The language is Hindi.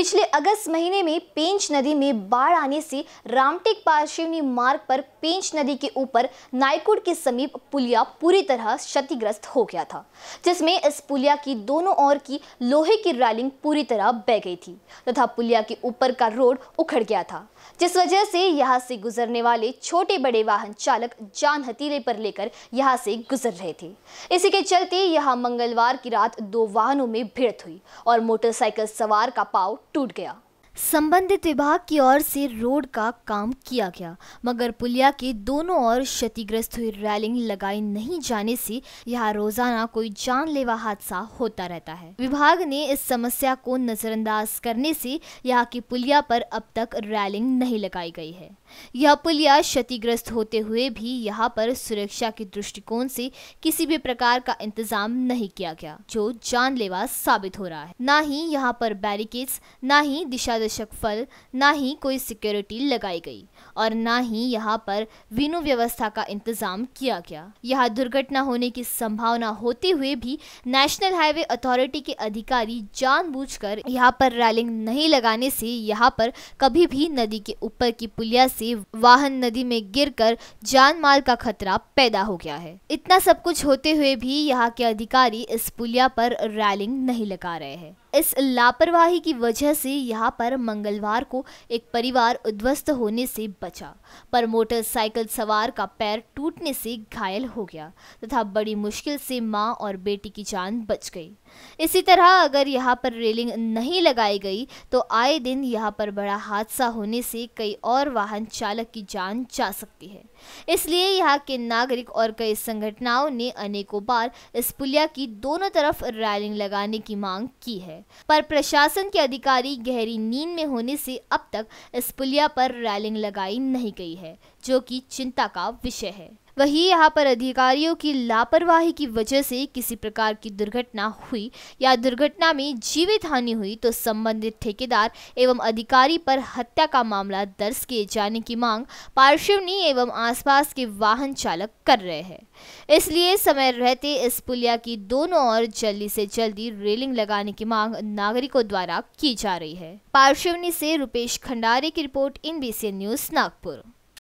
पिछले अगस्त महीने में पेंच नदी में बाढ़ आने से रामटेक पारशिवनी मार्ग पर पेंच नदी के ऊपर नायकुड के समीप पुलिया पूरी तरह क्षतिग्रस्त हो गया था जिसमें इस पुलिया की दोनों ओर की लोहे की रैलिंग पूरी तरह बह गई थी तथा तो पुलिया के ऊपर का रोड उखड़ गया था जिस वजह से यहाँ से गुजरने वाले छोटे बड़े वाहन चालक जान हतीले पर लेकर यहाँ से गुजर रहे थे इसी के चलते यहाँ मंगलवार की रात दो वाहनों में भिड़त हुई और मोटरसाइकिल सवार का पाव टूट गया संबंधित विभाग की ओर से रोड का काम किया गया मगर पुलिया के दोनों ओर क्षतिग्रस्त हुई रैलिंग लगाई नहीं जाने से यहाँ रोजाना कोई जानलेवा हादसा होता रहता है विभाग ने इस समस्या को नजरअंदाज करने से यहाँ की पुलिया पर अब तक रैलिंग नहीं लगाई गई है यह पुलिया क्षतिग्रस्त होते हुए भी यहाँ पर सुरक्षा के दृष्टिकोण से किसी भी प्रकार का इंतजाम नहीं किया गया जो जानलेवा साबित हो रहा है न ही यहाँ पर बैरिकेड्स न ही दिशा आवश्यक फल ना ही कोई सिक्योरिटी लगाई गई और ना ही यहाँ पर विनु व्यवस्था का इंतजाम किया गया यहाँ दुर्घटना होने की संभावना होते हुए भी नेशनल हाईवे अथॉरिटी के अधिकारी जानबूझकर यहाँ पर रैलिंग नहीं लगाने से यहाँ पर कभी भी नदी के ऊपर की पुलिया से वाहन नदी में गिर जान माल का खतरा पैदा हो गया है इतना सब कुछ होते हुए भी यहाँ के अधिकारी इस पुलिया पर रैलिंग नहीं लगा रहे हैं इस लापरवाही की वजह से यहाँ पर मंगलवार को एक परिवार उध्वस्त होने से बचा पर मोटरसाइकिल सवार का पैर टूटने से घायल हो गया तथा बड़ी मुश्किल से माँ और बेटी की जान बच गई इसी तरह अगर यहाँ पर रेलिंग नहीं लगाई गई तो आए दिन यहाँ पर बड़ा हादसा होने से कई और वाहन चालक की जान जा सकती है इसलिए यहाँ के नागरिक और कई संगठनाओं ने अनेकों बार इस पुलिया की दोनों तरफ रेलिंग लगाने की मांग की है पर प्रशासन के अधिकारी गहरी नींद में होने से अब तक इस पुलिया पर रैलिंग लगाई नहीं गई है जो कि चिंता का विषय है वहीं यहाँ पर अधिकारियों की लापरवाही की वजह से किसी प्रकार की दुर्घटना हुई या दुर्घटना में जीवित हानि हुई तो संबंधित ठेकेदार एवं अधिकारी पर हत्या का मामला दर्ज किए जाने की मांग पार्श्वनी एवं आसपास के वाहन चालक कर रहे हैं इसलिए समय रहते इस पुलिया की दोनों ओर जल्दी से जल्दी रेलिंग लगाने की मांग नागरिकों द्वारा की जा रही है पार्श्वनी से रुपेश खंडारे की रिपोर्ट इन न्यूज नागपुर